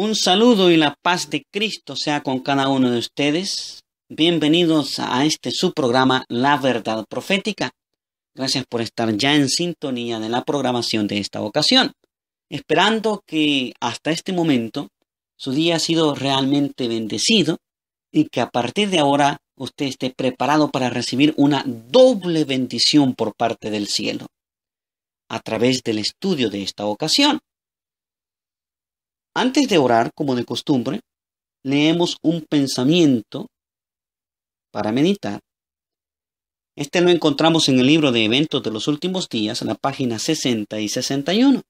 Un saludo y la paz de Cristo sea con cada uno de ustedes. Bienvenidos a este su programa La Verdad Profética. Gracias por estar ya en sintonía de la programación de esta ocasión. Esperando que hasta este momento su día ha sido realmente bendecido y que a partir de ahora usted esté preparado para recibir una doble bendición por parte del cielo a través del estudio de esta ocasión. Antes de orar, como de costumbre, leemos un pensamiento para meditar. Este lo encontramos en el libro de eventos de los últimos días, en la página 60 y 61.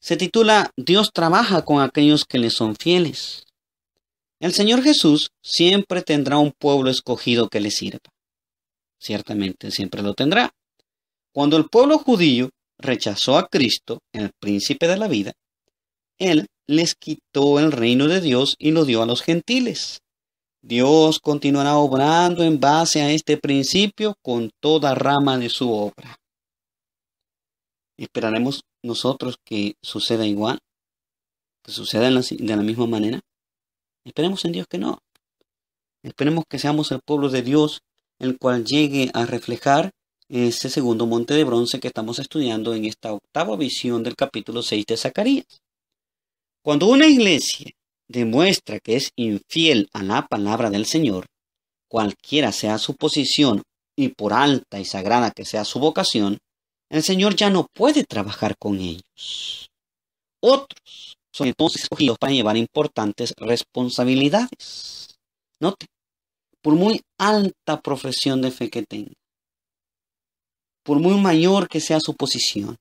Se titula Dios trabaja con aquellos que le son fieles. El Señor Jesús siempre tendrá un pueblo escogido que le sirva. Ciertamente siempre lo tendrá. Cuando el pueblo judío rechazó a Cristo, el príncipe de la vida, Él les quitó el reino de Dios y lo dio a los gentiles. Dios continuará obrando en base a este principio con toda rama de su obra. ¿Esperaremos nosotros que suceda igual? ¿Que suceda de la misma manera? Esperemos en Dios que no. Esperemos que seamos el pueblo de Dios, el cual llegue a reflejar ese segundo monte de bronce que estamos estudiando en esta octava visión del capítulo 6 de Zacarías. Cuando una iglesia demuestra que es infiel a la palabra del Señor, cualquiera sea su posición y por alta y sagrada que sea su vocación, el Señor ya no puede trabajar con ellos. Otros son entonces escogidos para llevar importantes responsabilidades. Note, por muy alta profesión de fe que tenga, por muy mayor que sea su posición.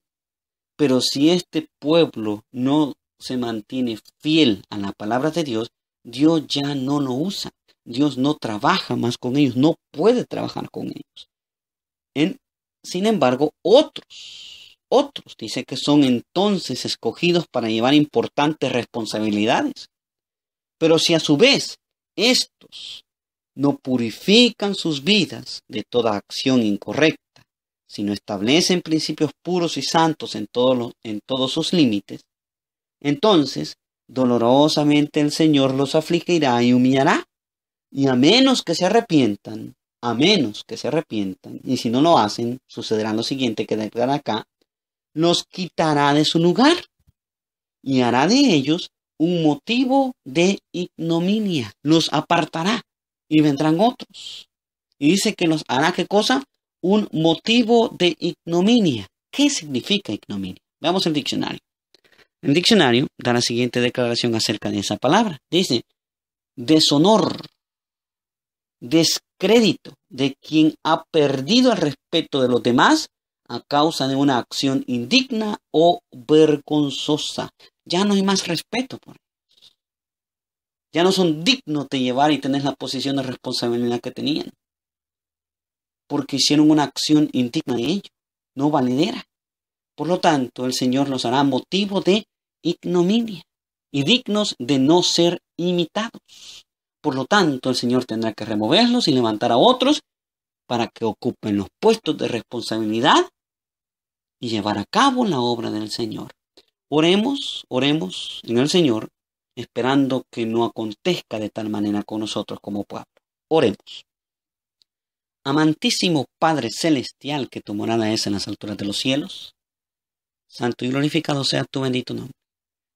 Pero si este pueblo no se mantiene fiel a la palabra de Dios, Dios ya no lo usa. Dios no trabaja más con ellos, no puede trabajar con ellos. sin embargo, otros, otros, dice que son entonces escogidos para llevar importantes responsabilidades. Pero si a su vez estos no purifican sus vidas de toda acción incorrecta, no establecen principios puros y santos en, todos en todos sus límites, entonces dolorosamente el Señor los afligirá y humillará. Y a menos que se arrepientan, a menos que se arrepientan, y si no lo hacen, sucederá lo siguiente que declara acá, los quitará de su lugar y hará de ellos un motivo de ignominia, los apartará y vendrán otros. Y dice que los hará qué cosa? un motivo de ignominia. ¿Qué significa ignominia? Veamos el diccionario. El diccionario da la siguiente declaración acerca de esa palabra. Dice, deshonor, descrédito de quien ha perdido el respeto de los demás a causa de una acción indigna o vergonzosa. Ya no hay más respeto por ellos. Ya no son dignos de llevar y tener la posición de responsabilidad que tenían porque hicieron una acción indigna de ellos, no validera. Por lo tanto, el Señor los hará motivo de ignominia y dignos de no ser imitados. Por lo tanto, el Señor tendrá que removerlos y levantar a otros para que ocupen los puestos de responsabilidad y llevar a cabo la obra del Señor. Oremos, oremos en el Señor, esperando que no acontezca de tal manera con nosotros como pueblo. Oremos. Amantísimo Padre Celestial, que tu morada es en las alturas de los cielos, santo y glorificado sea tu bendito nombre.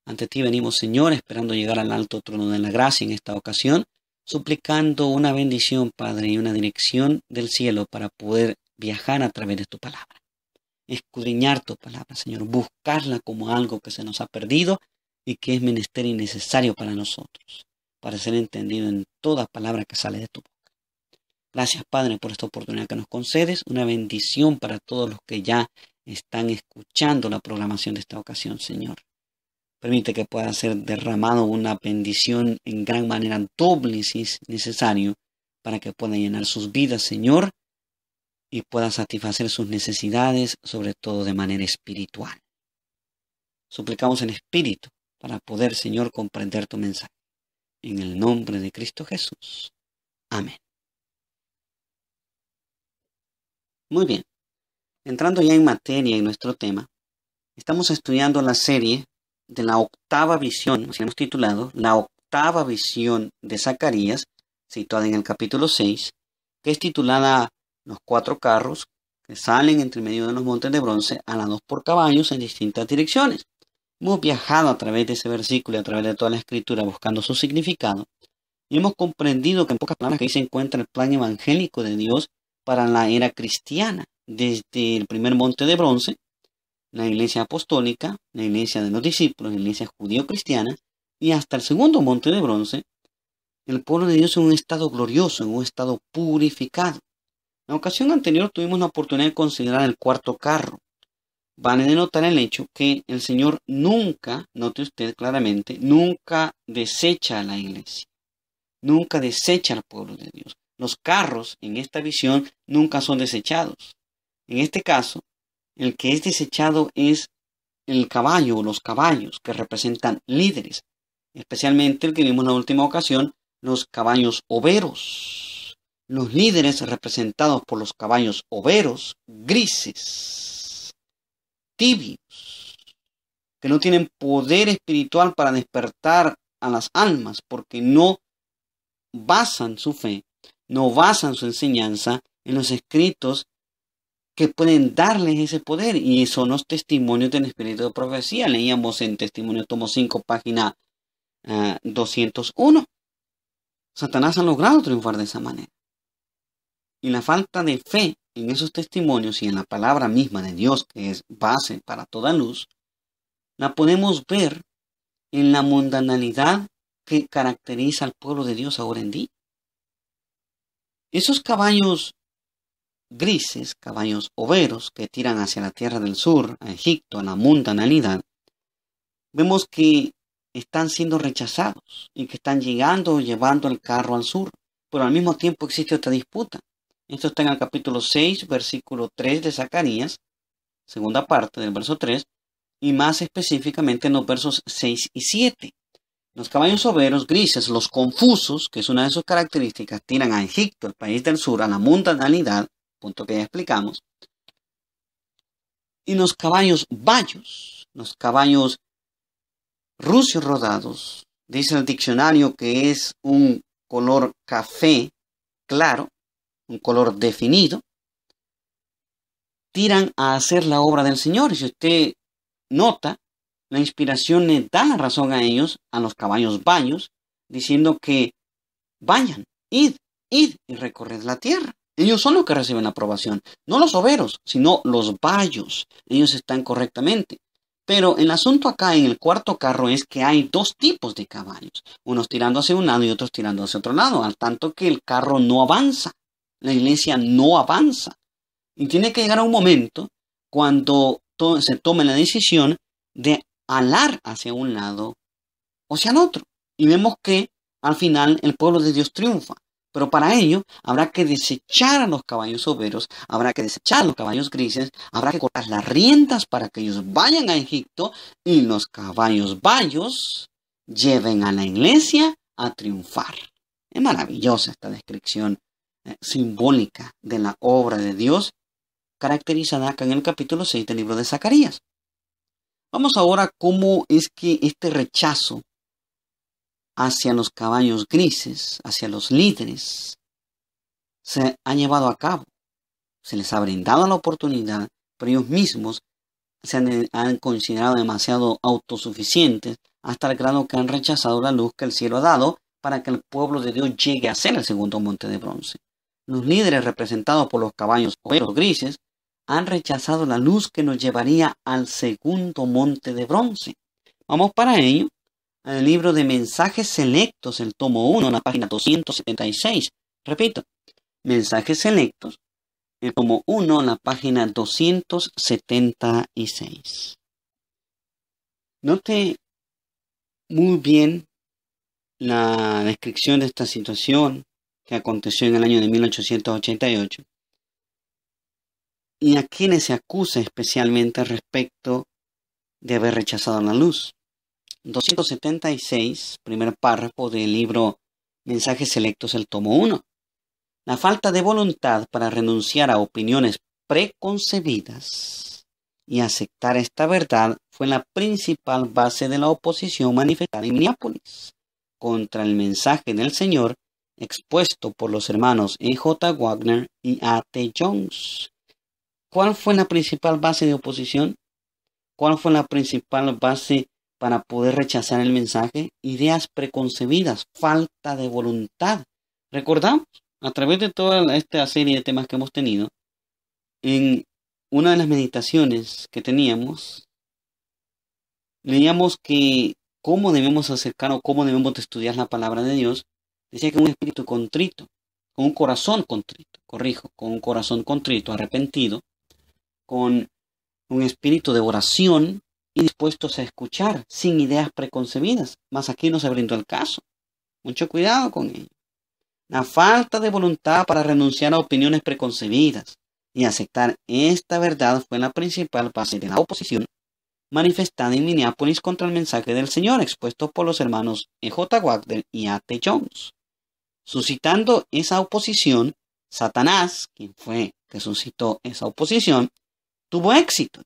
Ante ti venimos, Señor, esperando llegar al alto trono de la gracia en esta ocasión, suplicando una bendición, Padre, y una dirección del cielo para poder viajar a través de tu palabra. Escudriñar tu palabra, Señor, buscarla como algo que se nos ha perdido y que es menester y necesario para nosotros, para ser entendido en toda palabra que sale de tu palabra. Gracias, Padre, por esta oportunidad que nos concedes. Una bendición para todos los que ya están escuchando la programación de esta ocasión, Señor. Permite que pueda ser derramado una bendición en gran manera doble si necesario para que pueda llenar sus vidas, Señor, y pueda satisfacer sus necesidades, sobre todo de manera espiritual. Suplicamos en Espíritu para poder, Señor, comprender tu mensaje. En el nombre de Cristo Jesús. Amén. Muy bien. Entrando ya en materia en nuestro tema, estamos estudiando la serie de la octava visión, así hemos titulado, la octava visión de Zacarías, situada en el capítulo 6, que es titulada Los cuatro carros que salen entre medio de los montes de bronce, a dos por caballos en distintas direcciones. Hemos viajado a través de ese versículo y a través de toda la escritura buscando su significado y hemos comprendido que en pocas palabras que ahí se encuentra el plan evangélico de Dios para la era cristiana, desde el primer monte de bronce, la iglesia apostólica, la iglesia de los discípulos, la iglesia judío-cristiana, y hasta el segundo monte de bronce, el pueblo de Dios en un estado glorioso, en un estado purificado. En la ocasión anterior tuvimos la oportunidad de considerar el cuarto carro. Vale a notar el hecho que el Señor nunca, note usted claramente, nunca desecha a la iglesia, nunca desecha al pueblo de Dios. Los carros en esta visión nunca son desechados. En este caso, el que es desechado es el caballo o los caballos que representan líderes, especialmente el que vimos en la última ocasión, los caballos overos. Los líderes representados por los caballos overos, grises, tibios, que no tienen poder espiritual para despertar a las almas porque no basan su fe no basan su enseñanza en los escritos que pueden darles ese poder y son los testimonios del espíritu de profecía. Leíamos en Testimonio tomo 5, página 201. Ah, Satanás ha logrado triunfar de esa manera. Y la falta de fe en esos testimonios y en la palabra misma de Dios, que es base para toda luz, la podemos ver en la mundanalidad que caracteriza al pueblo de Dios ahora en día. Esos caballos grises, caballos overos que tiran hacia la tierra del sur, a Egipto, a la mundanalidad, vemos que están siendo rechazados y que están llegando llevando el carro al sur. Pero al mismo tiempo existe otra disputa. Esto está en el capítulo 6, versículo 3 de Zacarías, segunda parte del verso 3, y más específicamente en los versos 6 y 7. Los caballos soberos, grises, los confusos, que es una de sus características, tiran a Egipto, el país del sur, a la mundanalidad, punto que ya explicamos. Y los caballos bayos, los caballos rucios rodados, dice el diccionario que es un color café claro, un color definido, tiran a hacer la obra del Señor. y Si usted nota, la inspiración le da la razón a ellos, a los caballos bayos, diciendo que vayan, id, id y recorred la tierra. Ellos son los que reciben la aprobación, no los overos, sino los bayos. Ellos están correctamente. Pero el asunto acá en el cuarto carro es que hay dos tipos de caballos, unos tirando hacia un lado y otros tirando hacia otro lado, al tanto que el carro no avanza, la iglesia no avanza. Y tiene que llegar a un momento cuando se tome la decisión de alar hacia un lado o hacia el otro. Y vemos que al final el pueblo de Dios triunfa. Pero para ello habrá que desechar a los caballos soberos, habrá que desechar a los caballos grises, habrá que cortar las riendas para que ellos vayan a Egipto y los caballos bayos lleven a la iglesia a triunfar. Es maravillosa esta descripción eh, simbólica de la obra de Dios caracterizada acá en el capítulo 6 del libro de Zacarías. Vamos ahora a cómo es que este rechazo hacia los caballos grises, hacia los líderes, se ha llevado a cabo. Se les ha brindado la oportunidad, pero ellos mismos se han, considerado demasiado autosuficientes hasta el grado que han rechazado la luz que el cielo ha dado para que el pueblo de Dios llegue a ser el segundo monte de bronce. Los líderes representados por los caballos o grises han rechazado la luz que nos llevaría al segundo monte de bronce. Vamos para ello al libro de mensajes selectos, el tomo 1, la página 276. Repito, mensajes selectos, el tomo 1, la página 276. Note muy bien la descripción de esta situación que aconteció en el año de 1888 y a quienes se acusa especialmente respecto de haber rechazado la luz. 276, primer párrafo del libro Mensajes Selectos, el tomo 1. La falta de voluntad para renunciar a opiniones preconcebidas y aceptar esta verdad fue la principal base de la oposición manifestada en Minneapolis contra el mensaje del Señor expuesto por los hermanos E. J. Wagner y A. T. Jones ¿Cuál fue la principal base de oposición? ¿Cuál fue la principal base para poder rechazar el mensaje? Ideas preconcebidas, falta de voluntad. Recordamos, a través de toda esta serie de temas que hemos tenido, en una de las meditaciones que teníamos, leíamos que cómo debemos acercar o cómo debemos estudiar la palabra de Dios, decía que un espíritu contrito, con un corazón contrito, corrijo, con un corazón contrito, arrepentido, con un espíritu de oración y dispuestos a escuchar sin ideas preconcebidas. más aquí no se brindó el caso. Mucho cuidado con ello. La falta de voluntad para renunciar a opiniones preconcebidas y aceptar esta verdad fue la principal base de la oposición manifestada en Minneapolis contra el mensaje del Señor expuesto por los hermanos E.J. Wagner y A.T. Jones. Suscitando esa oposición, Satanás, quien fue que suscitó esa oposición, tuvo éxito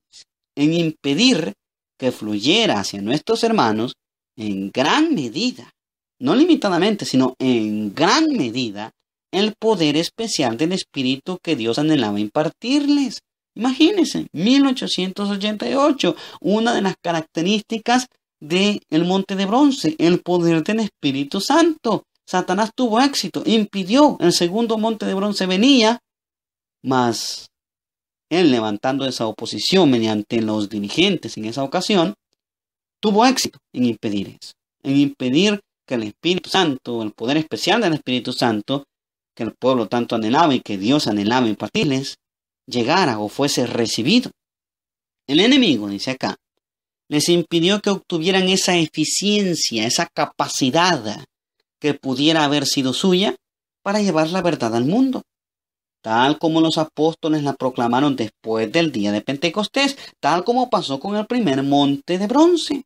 en impedir que fluyera hacia nuestros hermanos en gran medida, no limitadamente, sino en gran medida, el poder especial del Espíritu que Dios anhelaba impartirles. Imagínense, 1888, una de las características del monte de bronce, el poder del Espíritu Santo. Satanás tuvo éxito, impidió, el segundo monte de bronce venía, mas él levantando esa oposición mediante los dirigentes en esa ocasión, tuvo éxito en impedir eso, en impedir que el Espíritu Santo, el poder especial del Espíritu Santo, que el pueblo tanto anhelaba y que Dios anhelaba impartirles, llegara o fuese recibido. El enemigo, dice acá, les impidió que obtuvieran esa eficiencia, esa capacidad que pudiera haber sido suya para llevar la verdad al mundo tal como los apóstoles la proclamaron después del día de Pentecostés, tal como pasó con el primer monte de bronce.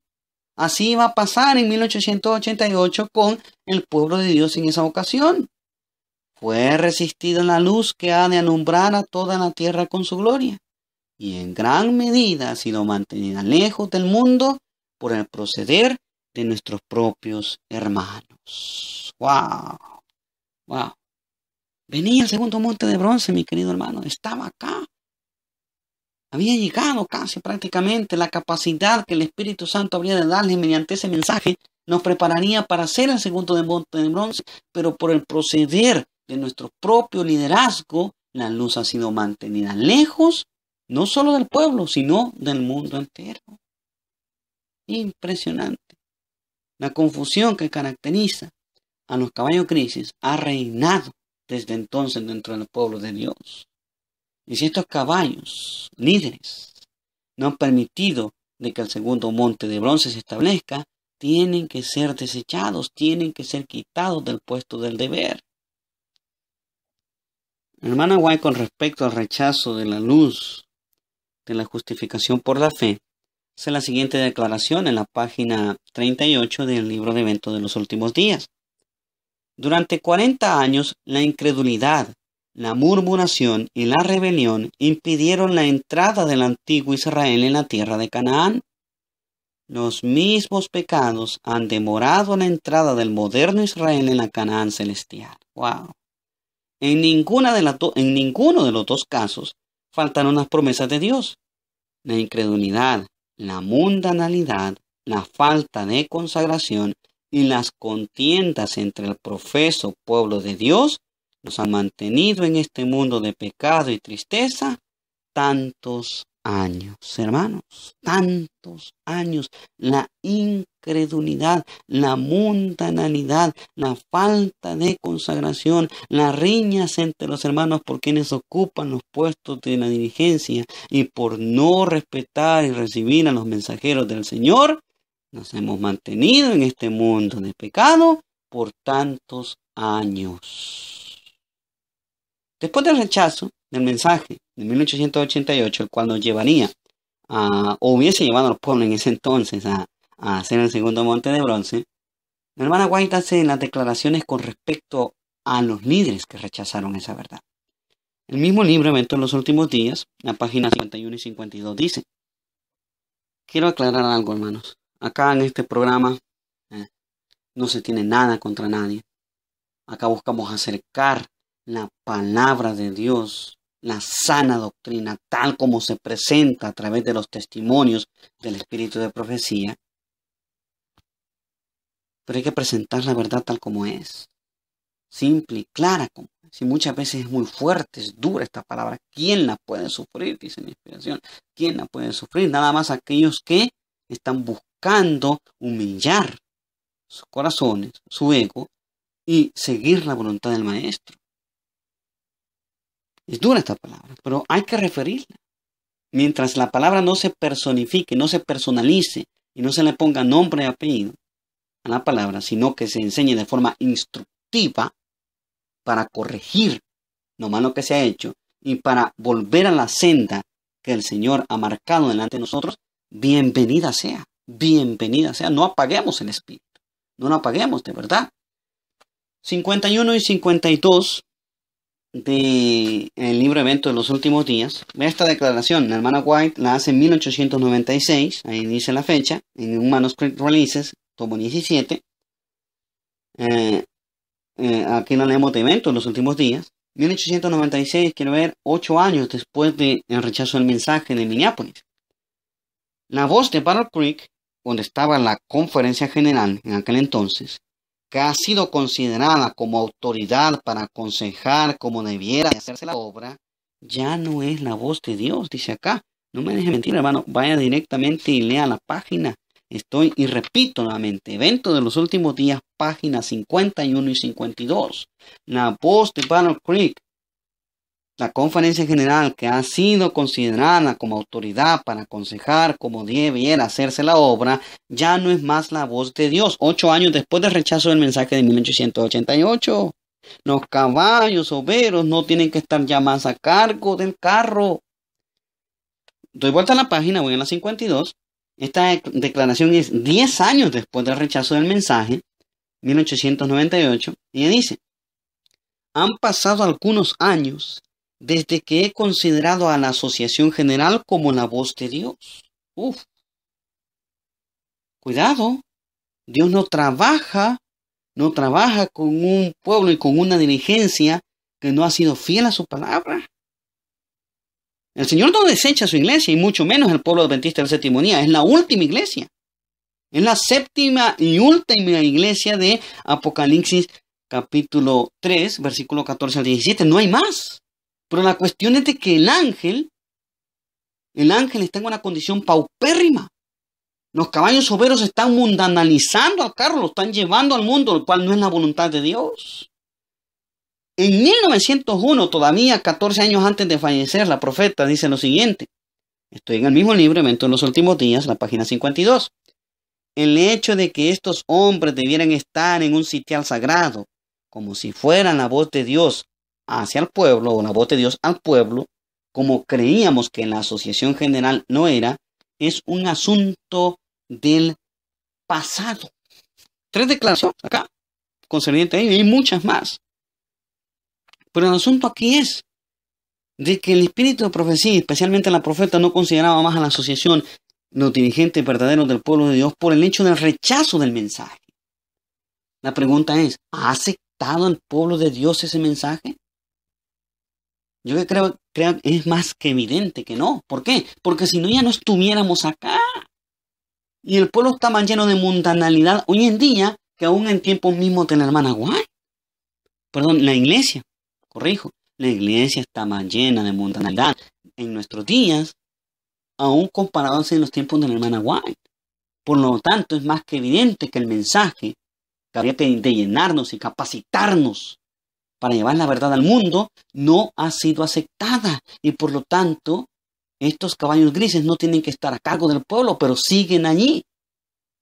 Así iba a pasar en 1888 con el pueblo de Dios en esa ocasión. Fue resistida la luz que ha de alumbrar a toda la tierra con su gloria, y en gran medida ha sido mantenida lejos del mundo por el proceder de nuestros propios hermanos. ¡Wow! Venía el segundo monte de bronce, mi querido hermano, estaba acá. Había llegado casi prácticamente la capacidad que el Espíritu Santo habría de darle mediante ese mensaje. Nos prepararía para hacer el segundo monte de bronce, pero por el proceder de nuestro propio liderazgo, la luz ha sido mantenida lejos, no solo del pueblo, sino del mundo entero. Impresionante. La confusión que caracteriza a los caballos crisis ha reinado desde entonces dentro del pueblo de Dios. Y si estos caballos, líderes, no han permitido de que el segundo monte de bronce se establezca, tienen que ser desechados, tienen que ser quitados del puesto del deber. Hermana White, con respecto al rechazo de la luz de la justificación por la fe, hace la siguiente declaración en la página 38 del libro de eventos de los últimos días. Durante 40 años, la incredulidad, la murmuración y la rebelión impidieron la entrada del antiguo Israel en la tierra de Canaán. Los mismos pecados han demorado la entrada del moderno Israel en la Canaán celestial. Wow. En, en ninguno de los dos casos faltaron las promesas de Dios. La incredulidad, la mundanalidad, la falta de consagración y las contiendas entre el profeso pueblo de Dios nos han mantenido en este mundo de pecado y tristeza tantos años, hermanos, tantos años. La incredulidad, la mundanalidad, la falta de consagración, las riñas entre los hermanos por quienes ocupan los puestos de la dirigencia y por no respetar y recibir a los mensajeros del Señor, nos hemos mantenido en este mundo de pecado por tantos años. Después del rechazo del mensaje de 1888, cuando cual llevaría o hubiese llevado a los pueblos en ese entonces a, hacer el segundo monte de bronce, la hermana White hace las declaraciones con respecto a los líderes que rechazaron esa verdad. El mismo libro Evento en los últimos días, la página 51 y 52, dice, quiero aclarar algo, hermanos. Acá en este programa eh, no se tiene nada contra nadie. Acá buscamos acercar la palabra de Dios, la sana doctrina, tal como se presenta a través de los testimonios del espíritu de profecía. Pero hay que presentar la verdad tal como es, simple y clara como si muchas veces es muy fuerte, es dura esta palabra, ¿quién la puede sufrir? Dice mi inspiración. ¿Quién la puede sufrir? Nada más aquellos que están buscando buscando humillar sus corazones, su ego, y seguir la voluntad del maestro. Es dura esta palabra, pero hay que referirla. Mientras la palabra no se personifique, no se personalice y no se le ponga nombre y apellido a la palabra, sino que se enseñe de forma instructiva para corregir lo malo que se ha hecho y para volver a la senda que el Señor ha marcado delante de nosotros, bienvenida sea bienvenida sea. No apaguemos el espíritu. No lo apaguemos, de verdad. 51 y 52 de el libro Evento de los Últimos Días. Esta declaración, la hermana White la hace en 1896, ahí dice la fecha, en un Manuscript Releases, tomo 17. Eh, eh, aquí no leemos de Evento de los Últimos Días. 1896, quiero ver, ocho años después del rechazo del mensaje de Minneapolis. La voz de Battle Creek cuando estaba la Conferencia General en aquel entonces, que ha sido considerada como autoridad para aconsejar como debiera hacerse la obra, ya no es la voz de Dios, dice acá. No me deje mentir, hermano, vaya directamente y lea la página. Estoy, y repito nuevamente, evento de los últimos días, páginas 51 y 52. La voz de Battle Creek la conferencia general, que ha sido considerada como autoridad para aconsejar cómo debiera hacerse la obra, ya no es más la voz de Dios. Ocho años después del rechazo del mensaje de 1888, los caballos overos no tienen que estar ya más a cargo del carro. Doy vuelta a la página, voy a la 52. Esta declaración es 10 años después del rechazo del mensaje, 1898, y dice, han pasado algunos años desde que he considerado a la Asociación General como la voz de Dios. Uf. Cuidado, Dios no trabaja, no trabaja con un pueblo y con una diligencia que no ha sido fiel a su palabra. El Señor no desecha su iglesia y mucho menos el pueblo adventista de séptimo día. Es la última iglesia. Es la séptima y última iglesia de Apocalipsis capítulo 3, versículo 14 al 17. No hay más. Pero la cuestión es de que el ángel, el ángel está en una condición paupérrima. Los caballos soberos están mundanalizando al carro, lo están llevando al mundo, lo cual no es la voluntad de Dios. En 1901, todavía 14 años antes de fallecer, la profeta dice lo siguiente. Estoy en el mismo libro, Evento en los últimos días, la página 52. El hecho de que estos hombres debieran estar en un sitial sagrado, como si fueran la voz de Dios, hacia el pueblo, o la voz de Dios al pueblo, como creíamos que en la asociación general no era, es un asunto del pasado. Tres declaraciones acá, concerniente a ello, y muchas más. Pero el asunto aquí es de que el espíritu de profecía, especialmente la profeta, no consideraba más a la asociación los dirigentes verdaderos del pueblo de Dios por el hecho del rechazo del mensaje. La pregunta es, ¿ha aceptado el pueblo de Dios ese mensaje? Yo creo, que es más que evidente que no. ¿Por qué? Porque si no ya no estuviéramos acá. Y el pueblo está más lleno de mundanalidad hoy en día que aún en tiempos mismos de la hermana Guay. Perdón, la iglesia, corrijo, la iglesia está más llena de mundanalidad en nuestros días, aún comparados en los tiempos de la hermana Guay. Por lo tanto, es más que evidente que el mensaje que había que llenarnos y capacitarnos para llevar la verdad al mundo no ha sido aceptada y por lo tanto estos caballos grises no tienen que estar a cargo del pueblo, pero siguen allí.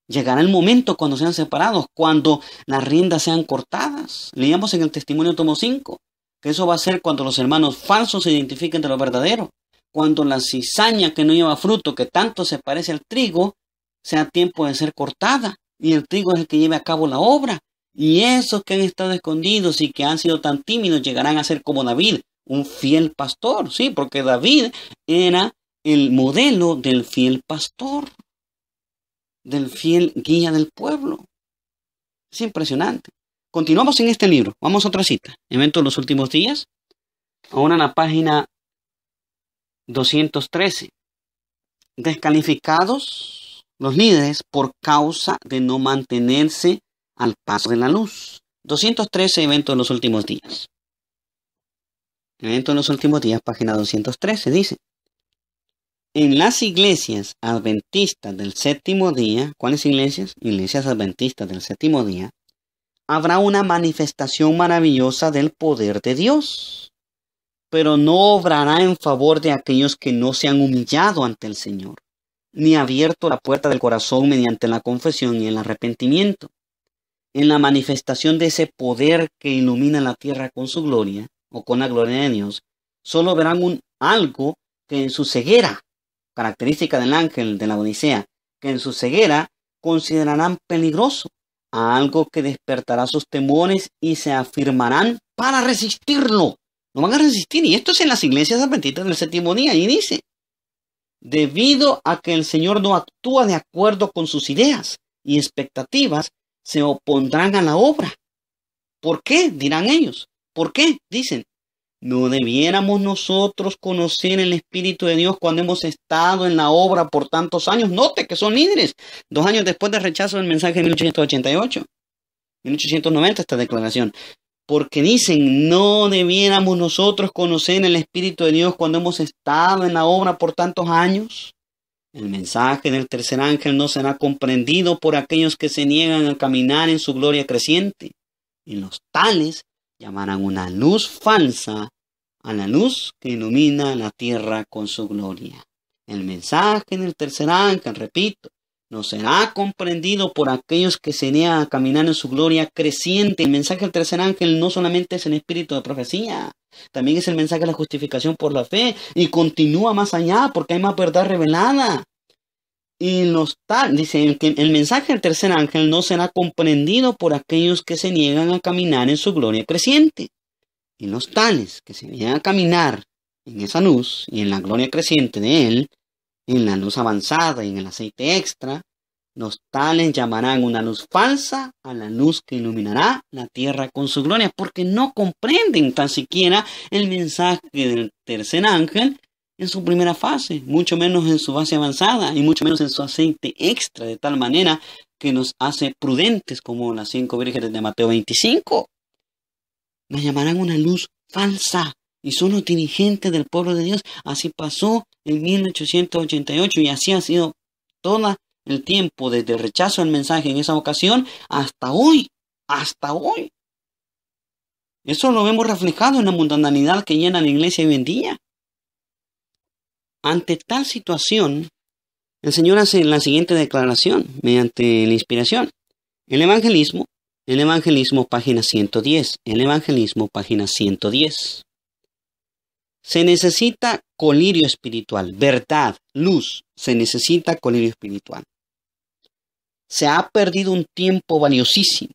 Llegará el momento cuando sean separados, cuando las riendas sean cortadas. Leíamos en el testimonio tomo 5 que eso va a ser cuando los hermanos falsos se identifiquen de lo verdadero, cuando la cizaña que no lleva fruto, que tanto se parece al trigo, sea tiempo de ser cortada y el trigo es el que lleve a cabo la obra. Y esos que han estado escondidos y que han sido tan tímidos llegarán a ser como David, un fiel pastor, sí, porque David era el modelo del fiel pastor, del fiel guía del pueblo. Es impresionante. Continuamos en este libro. Vamos a otra cita. Eventos de los últimos días. Ahora en la página 213. Descalificados los líderes por causa de no mantenerse al paso de la luz. 213 evento en los últimos días. Evento en los últimos días, página 213, dice. En las iglesias adventistas del séptimo día, ¿cuáles iglesias? Iglesias adventistas del séptimo día, habrá una manifestación maravillosa del poder de Dios, pero no obrará en favor de aquellos que no se han humillado ante el Señor, ni abierto la puerta del corazón mediante la confesión y el arrepentimiento en la manifestación de ese poder que ilumina la tierra con su gloria o con la gloria de Dios, solo verán un algo que en su ceguera, característica del ángel de la Odisea, que en su ceguera considerarán peligroso, a algo que despertará sus temores y se afirmarán para resistirlo. No van a resistir, y esto es en las iglesias adventistas del séptimo día, y dice, debido a que el Señor no actúa de acuerdo con sus ideas y expectativas, se opondrán a la obra. ¿Por qué? dirán ellos. ¿Por qué? Dicen, ¿no debiéramos nosotros conocer el Espíritu de Dios cuando hemos estado en la obra por tantos años? Note que son líderes. Dos años después del rechazo del mensaje de 1888, 1890 esta declaración. Porque dicen, no debiéramos nosotros conocer el Espíritu de Dios cuando hemos estado en la obra por tantos años. El mensaje del tercer ángel no será comprendido por aquellos que se niegan a caminar en su gloria creciente, y los tales llamarán una luz falsa a la luz que ilumina la tierra con su gloria. El mensaje del tercer ángel, repito, no será comprendido por aquellos que se niegan a caminar en su gloria creciente. El mensaje del tercer ángel no solamente es el espíritu de profecía, también es el mensaje de la justificación por la fe y continúa más allá porque hay más verdad revelada. Y los tal, dice que el mensaje del tercer ángel no será comprendido por aquellos que se niegan a caminar en su gloria creciente. Y los tales que se niegan a caminar en esa luz y en la gloria creciente de Él, en la luz avanzada y en el aceite extra, los tales llamarán una luz falsa a la luz que iluminará la tierra con su gloria, porque no comprenden tan siquiera el mensaje del tercer ángel en su primera fase, mucho menos en su fase avanzada y mucho menos en su aceite extra, de tal manera que nos hace prudentes como las cinco vírgenes de Mateo 25. Nos llamarán una luz falsa y son los dirigentes del pueblo de Dios. Así pasó en 1888 y así ha sido todo el tiempo, desde el rechazo del mensaje en esa ocasión hasta hoy, hasta hoy. Eso lo vemos reflejado en la mundanalidad que llena la iglesia hoy en día. Ante tal situación, el Señor hace la siguiente declaración mediante la inspiración. El evangelismo, el evangelismo página 110, el evangelismo página 110. Se necesita colirio espiritual, verdad, luz. Se necesita colirio espiritual. Se ha perdido un tiempo valiosísimo.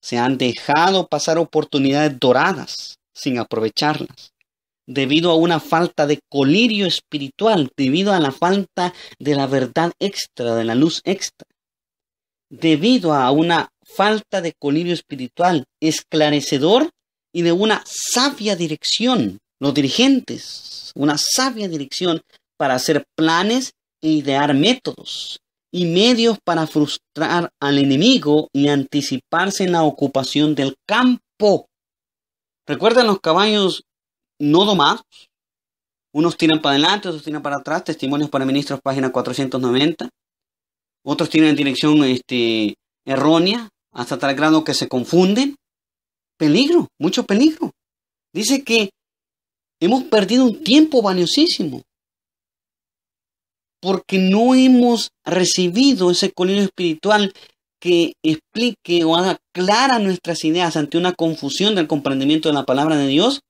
Se han dejado pasar oportunidades doradas sin aprovecharlas, debido a una falta de colirio espiritual, debido a la falta de la verdad extra, de la luz extra, debido a una falta de colirio espiritual esclarecedor y de una sabia dirección los dirigentes, una sabia dirección para hacer planes e idear métodos y medios para frustrar al enemigo y anticiparse en la ocupación del campo. ¿Recuerdan los caballos no domados? Unos tiran para adelante, otros tiran para atrás, testimonios para ministros, página 490. Otros tienen dirección este, errónea, hasta tal grado que se confunden. Peligro, mucho peligro. Dice que Hemos perdido un tiempo valiosísimo porque no hemos recibido ese colino espiritual que explique o haga clara nuestras ideas ante una confusión del comprendimiento de la palabra de Dios,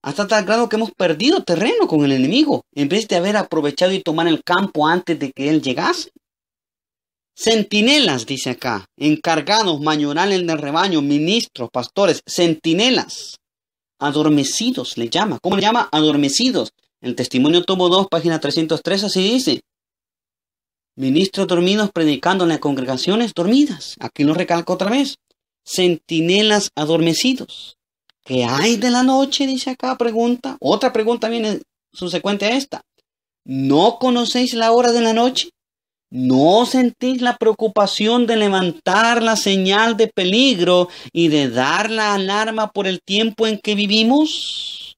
hasta tal grado que hemos perdido terreno con el enemigo, en vez de haber aprovechado y tomar el campo antes de que él llegase. Centinelas, dice acá, encargados, mayorales del rebaño, ministros, pastores, centinelas adormecidos, le llama. ¿Cómo le llama? Adormecidos. El testimonio tomo 2, página 303, así dice. Ministros dormidos predicando en las congregaciones dormidas. Aquí lo recalco otra vez. Centinelas adormecidos. ¿Qué hay de la noche? Dice acá, pregunta. Otra pregunta viene subsecuente a esta. ¿No conocéis la hora de la noche? ¿No sentís la preocupación de levantar la señal de peligro y de dar la alarma por el tiempo en que vivimos?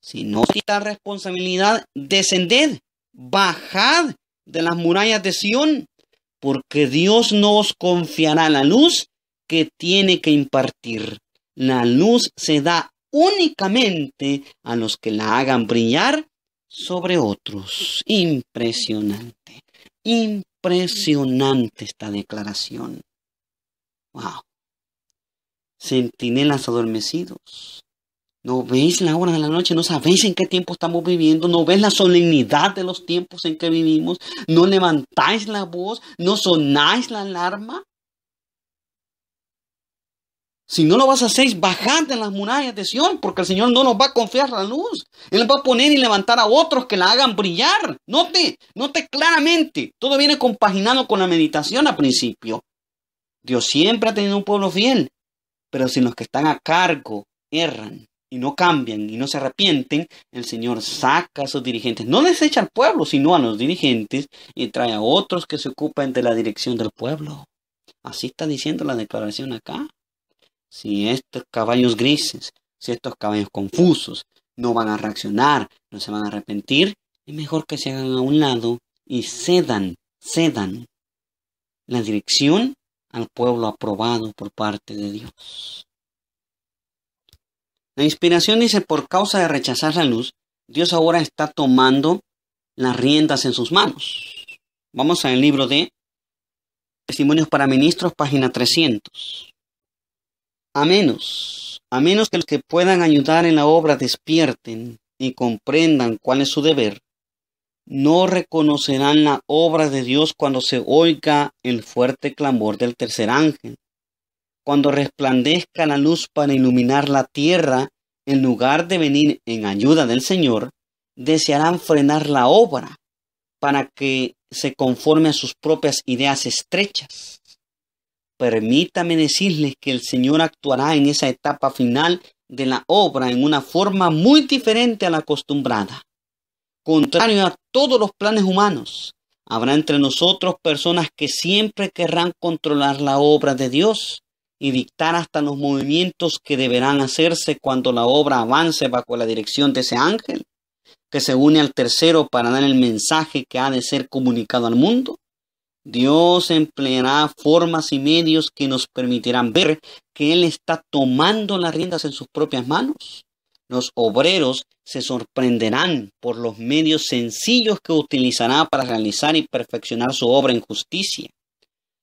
Si no quita responsabilidad, descended, bajad de las murallas de Sión, porque Dios nos confiará la luz que tiene que impartir. La luz se da únicamente a los que la hagan brillar sobre otros. Impresionante. Impresionante esta declaración. Wow. Sentinelas adormecidos. No veis la hora de la noche, no sabéis en qué tiempo estamos viviendo, no veis la solemnidad de los tiempos en que vivimos, no levantáis la voz, no sonáis la alarma. Si no lo vas a hacer, bajad en las murallas de Sion, porque el Señor no nos va a confiar la luz. Él va a poner y levantar a otros que la hagan brillar. Note, note claramente. Todo viene compaginado con la meditación al principio. Dios siempre ha tenido un pueblo fiel, pero si los que están a cargo erran y no cambian y no se arrepienten, el Señor saca a sus dirigentes. No desecha al pueblo, sino a los dirigentes y trae a otros que se ocupen de la dirección del pueblo. Así está diciendo la declaración acá si estos caballos grises, si estos caballos confusos no van a reaccionar, no se van a arrepentir, es mejor que se hagan a un lado y cedan, cedan la dirección al pueblo aprobado por parte de Dios. La inspiración dice, por causa de rechazar la luz, Dios ahora está tomando las riendas en sus manos. Vamos al libro de Testimonios para Ministros, página 300 a menos, a menos que los que puedan ayudar en la obra despierten y comprendan cuál es su deber, no reconocerán la obra de Dios cuando se oiga el fuerte clamor del tercer ángel, cuando resplandezca la luz para iluminar la tierra, en lugar de venir en ayuda del Señor, desearán frenar la obra para que se conforme a sus propias ideas estrechas Permítame decirles que el Señor actuará en esa etapa final de la obra en una forma muy diferente a la acostumbrada, contrario a todos los planes humanos. Habrá entre nosotros personas que siempre querrán controlar la obra de Dios y dictar hasta los movimientos que deberán hacerse cuando la obra avance bajo la dirección de ese ángel, que se une al tercero para dar el mensaje que ha de ser comunicado al mundo. Dios empleará formas y medios que nos permitirán ver que Él está tomando las riendas en sus propias manos. Los obreros se sorprenderán por los medios sencillos que utilizará para realizar y perfeccionar su obra en justicia.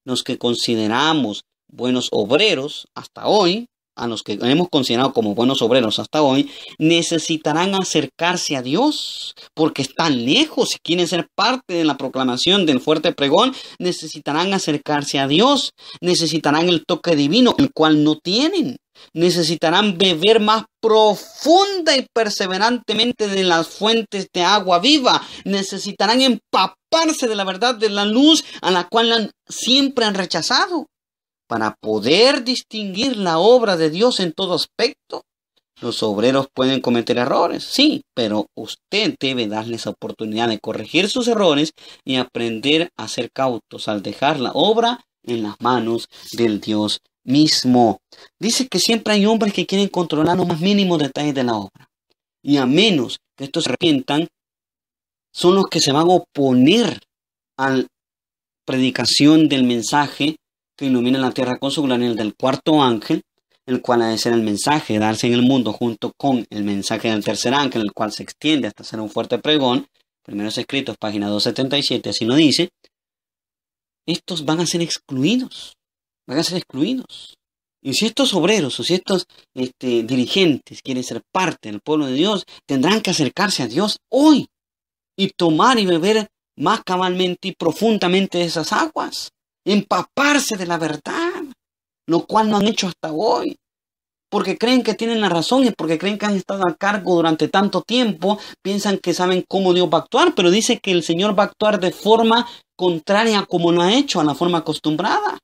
Los que consideramos buenos obreros hasta hoy a los que hemos considerado como buenos obreros hasta hoy, necesitarán acercarse a Dios porque están lejos y quieren ser parte de la proclamación del fuerte pregón, necesitarán acercarse a Dios, necesitarán el toque divino, el cual no tienen. Necesitarán beber más profunda y perseverantemente de las fuentes de agua viva. Necesitarán empaparse de la verdad de la luz a la cual siempre han rechazado. Para poder distinguir la obra de Dios en todo aspecto, los obreros pueden cometer errores, sí, pero usted debe darles la oportunidad de corregir sus errores y aprender a ser cautos al dejar la obra en las manos del Dios mismo. Dice que siempre hay hombres que quieren controlar los más mínimos detalles de la obra. Y a menos que estos se arrepientan, son los que se van a oponer a la predicación del mensaje que ilumina la tierra con su gloria, el del cuarto ángel, el cual ha de ser el mensaje, darse en el mundo junto con el mensaje del tercer ángel, el cual se extiende hasta ser un fuerte pregón. Primeros escritos, página 277, así lo dice. Estos van a ser excluidos, van a ser excluidos. Y si estos obreros o si estos este, dirigentes quieren ser parte del pueblo de Dios, tendrán que acercarse a Dios hoy y tomar y beber más cabalmente y profundamente esas aguas empaparse de la verdad, lo cual no han hecho hasta hoy, porque creen que tienen la razón y porque creen que han estado a cargo durante tanto tiempo, piensan que saben cómo Dios va a actuar, pero dice que el Señor va a actuar de forma contraria a como lo ha hecho, a la forma acostumbrada.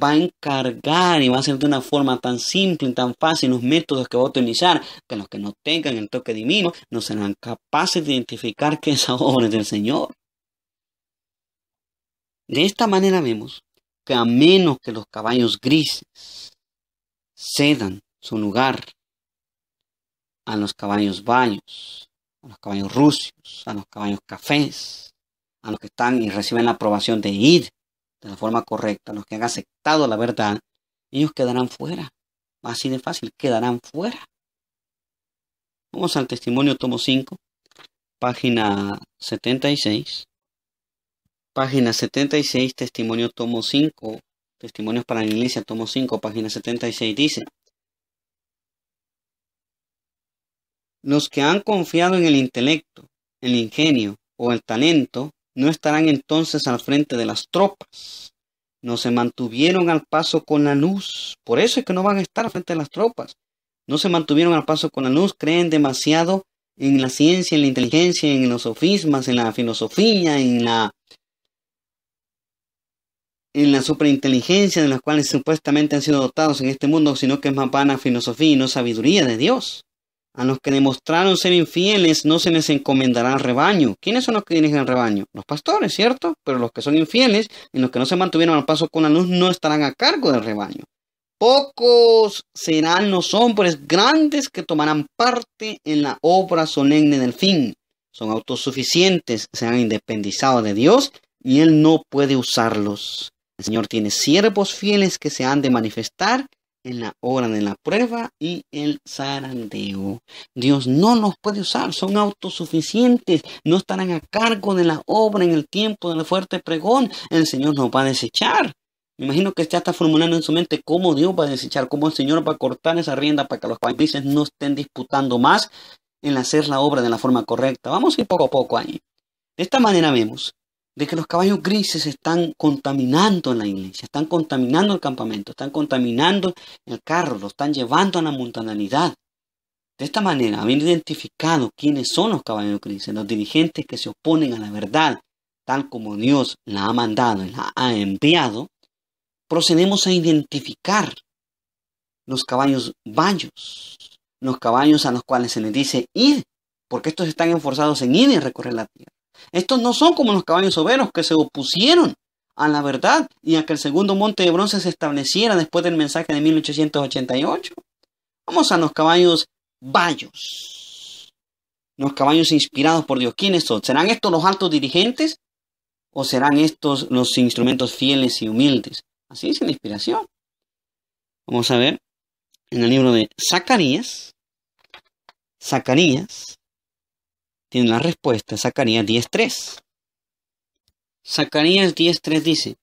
Va a encargar y va a ser de una forma tan simple y tan fácil los métodos que va a utilizar, que los que no tengan el toque divino no serán capaces de identificar que esa obra es del Señor. De esta manera vemos que a menos que los caballos grises cedan su lugar a los caballos baños, a los caballos rusios, a los caballos cafés, a los que están y reciben la aprobación de ir de la forma correcta, a los que han aceptado la verdad, ellos quedarán fuera. Así de fácil, quedarán fuera. Vamos al testimonio tomo 5, página 76. Página 76, testimonio tomo 5, testimonios para la iglesia, tomo 5, página 76 dice, los que han confiado en el intelecto, el ingenio o el talento, no estarán entonces al frente de las tropas. No se mantuvieron al paso con la luz. Por eso es que no van a estar al frente de las tropas. No se mantuvieron al paso con la luz, creen demasiado en la ciencia, en la inteligencia, en los sofismas, en la filosofía, en la en la superinteligencia de las cuales supuestamente han sido dotados en este mundo, sino que es más vana filosofía y no sabiduría de Dios. A los que demostraron ser infieles no se les encomendará el rebaño. ¿Quiénes son los que dirigen el rebaño? Los pastores, ¿cierto? Pero los que son infieles y los que no se mantuvieron al paso con la luz no estarán a cargo del rebaño. Pocos serán los hombres grandes que tomarán parte en la obra solemne del fin. Son autosuficientes, se han independizado de Dios y Él no puede usarlos. El Señor tiene siervos fieles que se han de manifestar en la obra, de la prueba y el zarandeo. Dios no los puede usar, son autosuficientes, no estarán a cargo de la obra en el tiempo del fuerte pregón. El Señor nos va a desechar. Me imagino que ya está formulando en su mente cómo Dios va a desechar, cómo el Señor va a cortar esa rienda para que los países no estén disputando más en hacer la obra de la forma correcta. Vamos a ir poco a poco ahí. De esta manera vemos de que los caballos grises están contaminando en la iglesia, están contaminando el campamento, están contaminando el carro, lo están llevando a la mundanalidad. De esta manera, habiendo identificado quiénes son los caballos grises, los dirigentes que se oponen a la verdad, tal como Dios la ha mandado y la ha enviado, procedemos a identificar los caballos vallos, los caballos a los cuales se les dice ir, porque estos están enforzados en ir y recorrer la tierra. Estos no son como los caballos soberos que se opusieron a la verdad y a que el segundo monte de bronce se estableciera después del mensaje de 1888. Vamos a los caballos bayos. Los caballos inspirados por Dios. ¿Quiénes son? ¿Serán estos los altos dirigentes? ¿O serán estos los instrumentos fieles y humildes? Así es la inspiración. Vamos a ver en el libro de Zacarías. Zacarías, tiene la respuesta. Zacarías 10.3. Zacarías 10.3 dice,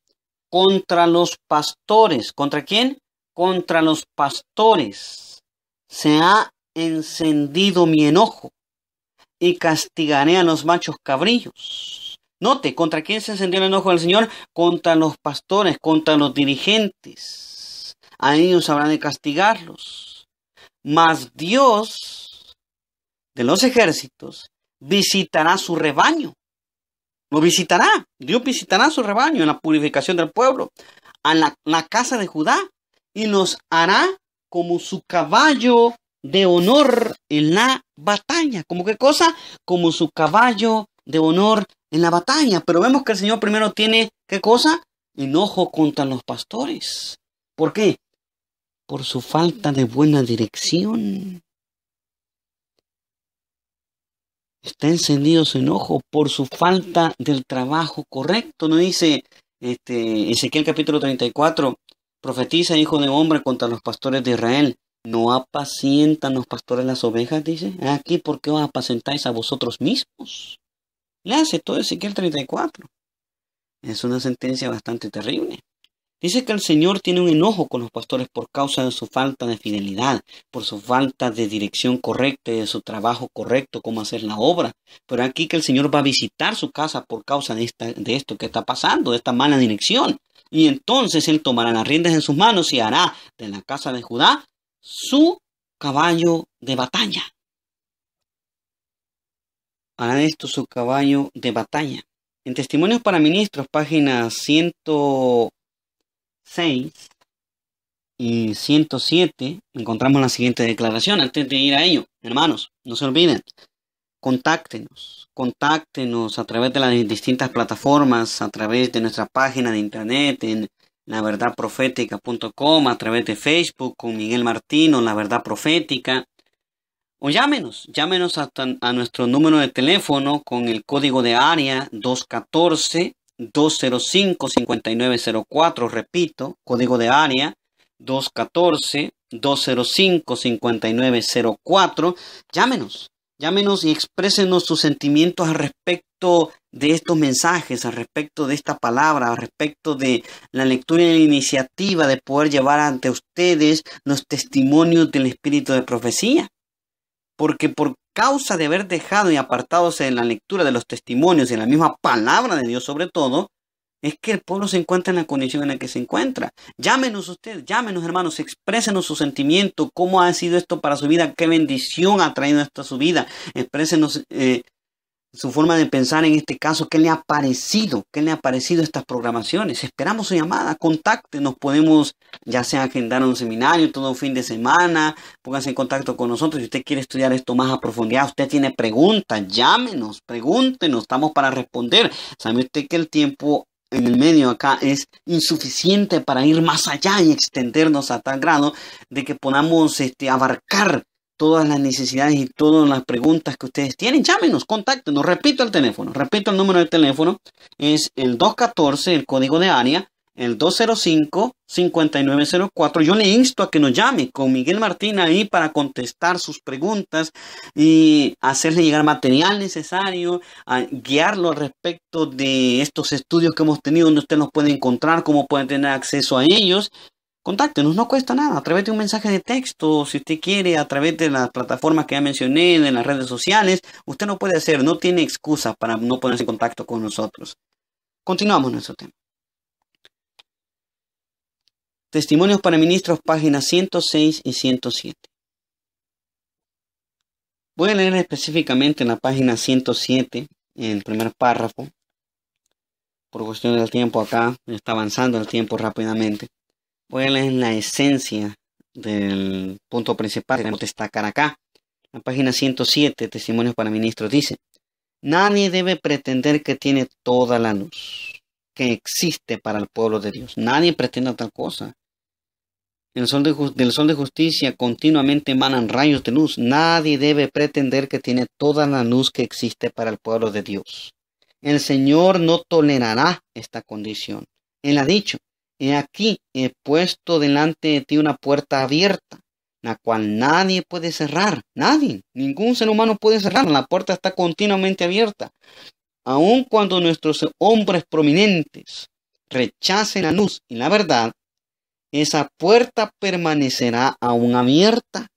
contra los pastores. ¿Contra quién? Contra los pastores. Se ha encendido mi enojo y castigaré a los machos cabrillos. Note, ¿contra quién se encendió el enojo del Señor? Contra los pastores, contra los dirigentes. A ellos habrá de castigarlos. Mas Dios de los ejércitos visitará su rebaño. Lo visitará. Dios visitará su rebaño en la purificación del pueblo, a la, casa de Judá, y nos hará como su caballo de honor en la batalla. ¿Como qué cosa? Como su caballo de honor en la batalla. Pero vemos que el Señor primero tiene, ¿qué cosa? Enojo contra los pastores. ¿Por qué? Por su falta de buena dirección. está encendido su enojo por su falta del trabajo correcto. No dice este, Ezequiel capítulo 34, profetiza hijo de hombre contra los pastores de Israel. No apacientan los pastores las ovejas, dice. Aquí, ¿por qué os apacentáis a vosotros mismos? Le hace todo Ezequiel 34. Es una sentencia bastante terrible. Dice que el Señor tiene un enojo con los pastores por causa de su falta de fidelidad, por su falta de dirección correcta y de su trabajo correcto, cómo hacer la obra. Pero aquí que el Señor va a visitar su casa por causa de, esta, de esto que está pasando, de esta mala dirección. Y entonces Él tomará las riendas en sus manos y hará de la casa de Judá su caballo de batalla. Hará de esto su caballo de batalla. En Testimonios para Ministros, página 100. 6 y 107 encontramos la siguiente declaración antes de ir a ello. Hermanos, no se olviden, contáctenos, contáctenos a través de las distintas plataformas, a través de nuestra página de internet en com a través de Facebook con Miguel Martino, La Verdad Profética. O llámenos, llámenos hasta a nuestro número de teléfono con el código de área 214 205-5904, repito, código de área 214-205-5904. Llámenos, llámenos y exprésenos sus sentimientos al respecto de estos mensajes, al respecto de esta palabra, al respecto de la lectura y la iniciativa de poder llevar ante ustedes los testimonios del espíritu de profecía. Porque por causa de haber dejado y apartado en la lectura de los testimonios y en la misma palabra de Dios sobre todo, es que el pueblo se encuentra en la condición en la que se encuentra. Llámenos usted, llámenos hermanos, exprésenos su sentimiento, cómo ha sido esto para su vida, qué bendición ha traído esto a su vida. Exprésenos eh, su forma de pensar en este caso, qué le ha parecido, qué le ha parecido estas programaciones. Esperamos su llamada, contacte, nos podemos ya sea agendar un seminario todo fin de semana, póngase en contacto con nosotros si usted quiere estudiar esto más a profundidad, usted tiene preguntas, llámenos, pregúntenos, estamos para responder. Sabe usted que el tiempo en el medio acá es insuficiente para ir más allá y extendernos a tal grado de que podamos este, abarcar todas las necesidades y todas las preguntas que ustedes tienen. Llámenos, contáctenos. Repito el teléfono, repito el número de teléfono. Es el 214, el código de área, el 205-5904. Yo le insto a que nos llame con Miguel Martín ahí para contestar sus preguntas y hacerle llegar material necesario, guiarlo respecto de estos estudios que hemos tenido, donde usted nos puede encontrar, cómo puede tener acceso a ellos contáctenos, no cuesta nada, a través de un mensaje de texto, si usted quiere, a través de las plataformas que ya mencioné, en las redes sociales, usted no puede hacer, no tiene excusa para no ponerse en contacto con nosotros. Continuamos nuestro tema. Testimonios para ministros, páginas 106 y 107. Voy a leer específicamente en la página 107, en el primer párrafo. Por cuestión del tiempo acá, está avanzando el tiempo rápidamente. Pues la esencia del punto principal que queremos destacar acá? La página 107, Testimonios para Ministros, dice, nadie debe pretender que tiene toda la luz que existe para el pueblo de Dios. Nadie pretenda tal cosa. El sol del sol de justicia continuamente emanan rayos de luz. Nadie debe pretender que tiene toda la luz que existe para el pueblo de Dios. El Señor no tolerará esta condición. Él ha dicho, He aquí, he puesto delante de ti una puerta abierta, la cual nadie puede cerrar, nadie, ningún ser humano puede cerrar, la puerta está continuamente abierta. Aun cuando nuestros hombres prominentes rechacen la luz y la verdad, esa puerta permanecerá aún abierta.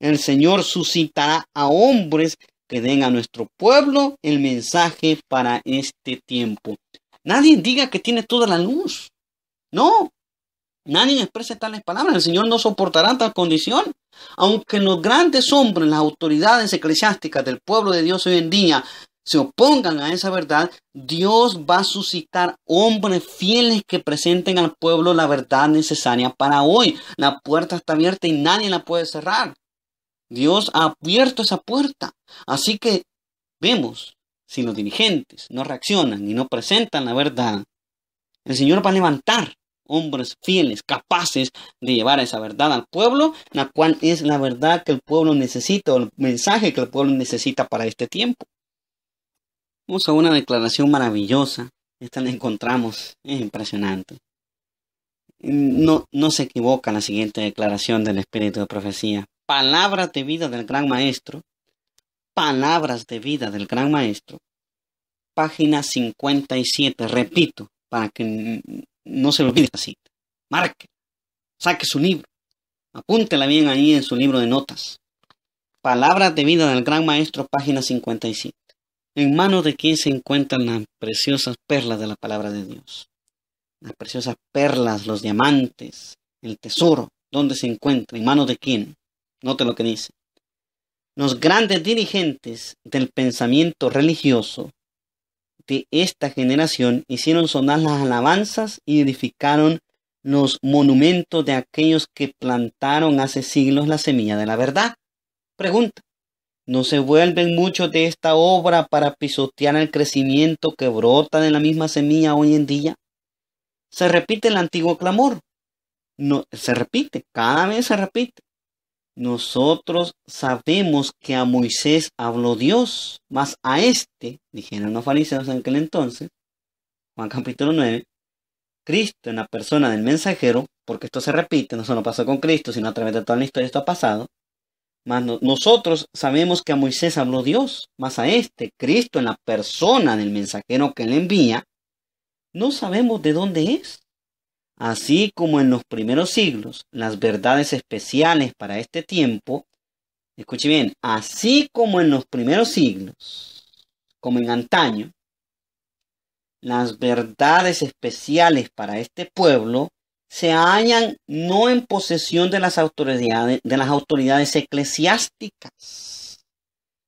El Señor suscitará a hombres que den a nuestro pueblo el mensaje para este tiempo. Nadie diga que tiene toda la luz. No, nadie expresa tales palabras. El Señor no soportará tal condición. Aunque los grandes hombres, las autoridades eclesiásticas del pueblo de Dios hoy en día se opongan a esa verdad, Dios va a suscitar hombres fieles que presenten al pueblo la verdad necesaria para hoy. La puerta está abierta y nadie la puede cerrar. Dios ha abierto esa puerta. Así que vemos, si los dirigentes no reaccionan y no presentan la verdad, el Señor va a levantar hombres fieles, capaces de llevar esa verdad al pueblo, la cual es la verdad que el pueblo necesita, o el mensaje que el pueblo necesita para este tiempo. Vamos a una declaración maravillosa. Esta la encontramos, es impresionante. No, no se equivoca la siguiente declaración del Espíritu de Profecía. Palabras de vida del Gran Maestro. Palabras de vida del Gran Maestro. Página 57, repito, para que no se olvide así, así. Marque, saque su libro. Apúntela bien ahí en su libro de notas. Palabras de vida del gran maestro, página 57. En manos de quién se encuentran las preciosas perlas de la palabra de Dios. Las preciosas perlas, los diamantes, el tesoro, ¿dónde se encuentra? ¿En manos de quién? Note lo que dice. Los grandes dirigentes del pensamiento religioso de esta generación hicieron sonar las alabanzas y edificaron los monumentos de aquellos que plantaron hace siglos la semilla de la verdad. Pregunta, ¿no se vuelven muchos de esta obra para pisotear el crecimiento que brota de la misma semilla hoy en día? Se repite el antiguo clamor. No, se repite, cada vez se repite. Nosotros sabemos que a Moisés habló Dios, más a este, dijeron los fariseos en aquel entonces, Juan capítulo 9, Cristo en la persona del mensajero, porque esto se repite, no solo pasó con Cristo, sino a través de toda la historia esto ha pasado, Más nosotros sabemos que a Moisés habló Dios, más a este, Cristo en la persona del mensajero que le envía, no sabemos de dónde es, Así como en los primeros siglos, las verdades especiales para este tiempo, escuche bien, así como en los primeros siglos, como en antaño, las verdades especiales para este pueblo se hallan no en posesión de las autoridades, de las autoridades eclesiásticas,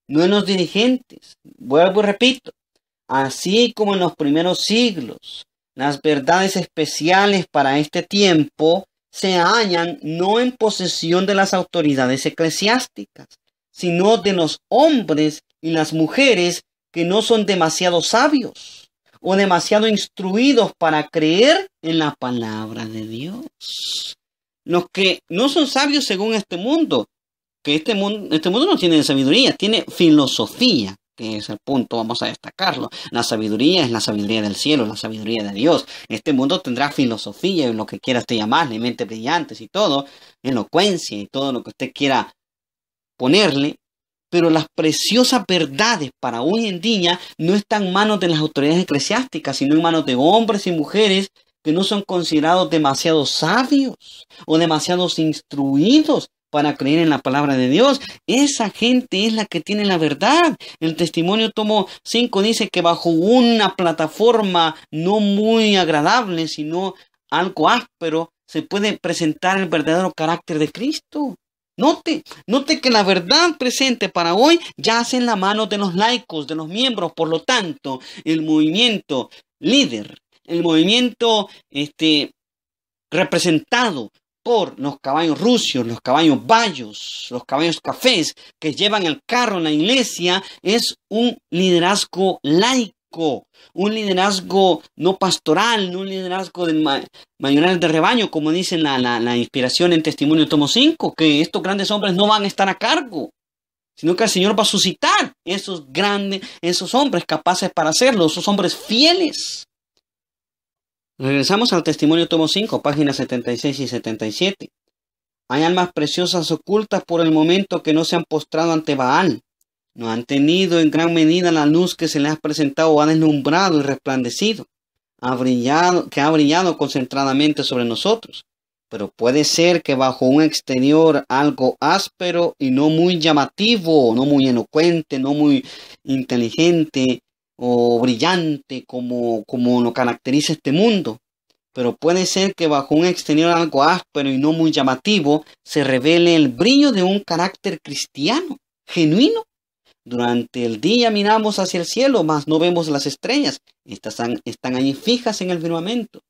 no en los dirigentes. Vuelvo y repito, así como en los primeros siglos, las verdades especiales para este tiempo se hallan no en posesión de las autoridades eclesiásticas, sino de los hombres y las mujeres que no son demasiado sabios o demasiado instruidos para creer en la palabra de Dios. Los que no son sabios según este mundo, que este mundo, este mundo no tiene sabiduría, tiene filosofía que es el punto, vamos a destacarlo. La sabiduría es la sabiduría del cielo, la sabiduría de Dios. Este mundo tendrá filosofía, en lo que quiera usted llamarle, mentes brillantes y todo, elocuencia y todo lo que usted quiera ponerle, pero las preciosas verdades para hoy en día no están en manos de las autoridades eclesiásticas, sino en manos de hombres y mujeres que no son considerados demasiado sabios o demasiados instruidos para creer en la palabra de Dios. Esa gente es la que tiene la verdad. El testimonio tomo 5 dice que bajo una plataforma no muy agradable, sino algo áspero, se puede presentar el verdadero carácter de Cristo. Note, note que la verdad presente para hoy yace en la mano de los laicos, de los miembros. Por lo tanto, el movimiento líder, el movimiento este, representado los caballos rusos, los caballos bayos, los caballos cafés que llevan el carro en la iglesia, es un liderazgo laico, un liderazgo no pastoral, no un liderazgo de de rebaño, como dice la, inspiración en Testimonio Tomo 5, que estos grandes hombres no van a estar a cargo sino que el Señor va a suscitar esos grandes, esos hombres capaces para hacerlo, esos hombres fieles. Regresamos al testimonio tomo 5, páginas 76 y 77. Hay almas preciosas ocultas por el momento que no se han postrado ante Baal. No han tenido en gran medida la luz que se les ha presentado o ha deslumbrado y resplandecido, ha brillado, que ha brillado concentradamente sobre nosotros. Pero puede ser que bajo un exterior algo áspero y no muy llamativo, no muy elocuente, no muy inteligente, o brillante como, como lo caracteriza este mundo, pero puede ser que bajo un exterior algo áspero y no muy llamativo se revele el brillo de un carácter cristiano, genuino. Durante el día miramos hacia el cielo, mas no vemos las estrellas. Estas están ahí fijas en el firmamento